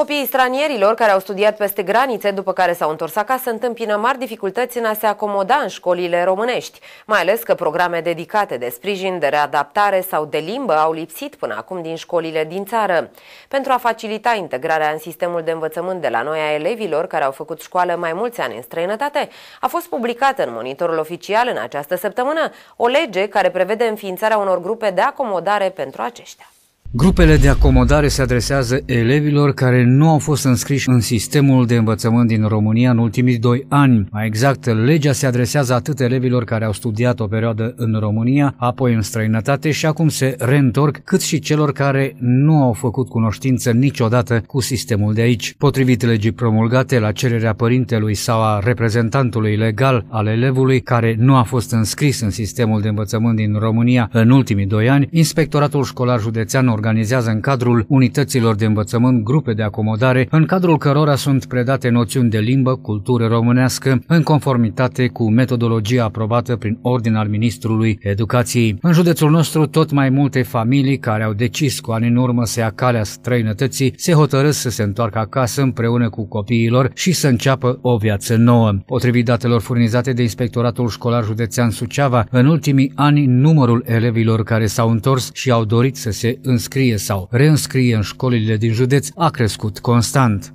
Copiii stranierilor care au studiat peste granițe, după care s-au întors acasă, întâmpină mari dificultăți în a se acomoda în școlile românești, mai ales că programe dedicate de sprijin, de readaptare sau de limbă au lipsit până acum din școlile din țară. Pentru a facilita integrarea în sistemul de învățământ de la noi a elevilor care au făcut școală mai mulți ani în străinătate, a fost publicată în monitorul oficial în această săptămână o lege care prevede înființarea unor grupe de acomodare pentru aceștia. Grupele de acomodare se adresează elevilor care nu au fost înscriși în sistemul de învățământ din România în ultimii doi ani. Mai exact, legea se adresează atât elevilor care au studiat o perioadă în România, apoi în străinătate și acum se reîntorc, cât și celor care nu au făcut cunoștință niciodată cu sistemul de aici. Potrivit legii promulgate la cererea părintelui sau a reprezentantului legal al elevului care nu a fost înscris în sistemul de învățământ din România în ultimii doi ani, Inspectoratul Școlar Județean organizează în cadrul unităților de învățământ grupe de acomodare, în cadrul cărora sunt predate noțiuni de limbă, cultură românească, în conformitate cu metodologia aprobată prin ordin al Ministrului Educației. În județul nostru, tot mai multe familii care au decis cu ani în urmă să ia calea străinătății, se hotărăsc să se întoarcă acasă împreună cu copiilor și să înceapă o viață nouă. Potrivit datelor furnizate de Inspectoratul Școlar Județean Suceava, în ultimii ani numărul elevilor care s-au întors și au dorit să se înscrie înscrie sau reînscrie în școlile din județ a crescut constant.